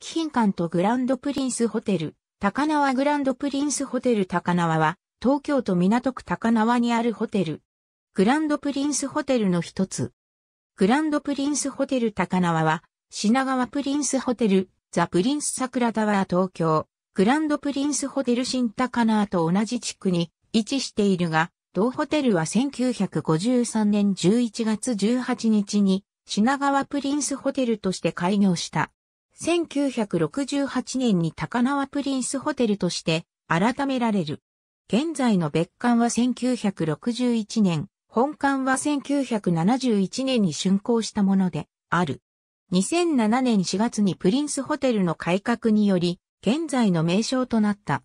貴賓館とグランドプリンスホテル、高輪グランドプリンスホテル高輪は、東京都港区高輪にあるホテル。グランドプリンスホテルの一つ。グランドプリンスホテル高輪は、品川プリンスホテル、ザ・プリンス桜タワー東京、グランドプリンスホテル新高輪と同じ地区に位置しているが、同ホテルは1953年11月18日に品川プリンスホテルとして開業した。1968年に高輪プリンスホテルとして改められる。現在の別館は1961年、本館は1971年に竣工したものである。2007年4月にプリンスホテルの改革により、現在の名称となった。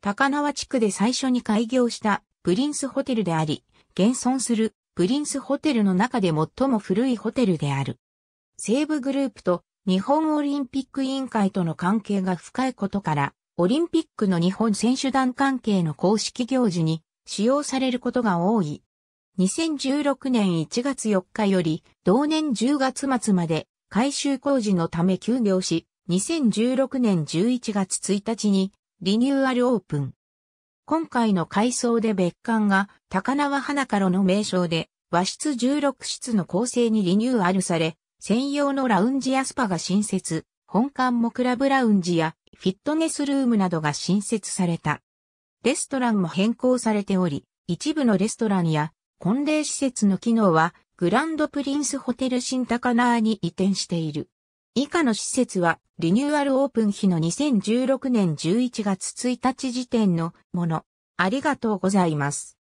高輪地区で最初に開業したプリンスホテルであり、現存するプリンスホテルの中で最も古いホテルである。西部グループと日本オリンピック委員会との関係が深いことから、オリンピックの日本選手団関係の公式行事に使用されることが多い。2016年1月4日より同年10月末まで改修工事のため休業し、2016年11月1日にリニューアルオープン。今回の改装で別館が高輪花からの名称で和室16室の構成にリニューアルされ、専用のラウンジやスパが新設、本館もクラブラウンジやフィットネスルームなどが新設された。レストランも変更されており、一部のレストランや婚礼施設の機能はグランドプリンスホテル新高輪に移転している。以下の施設はリニューアルオープン日の2016年11月1日時点のもの。ありがとうございます。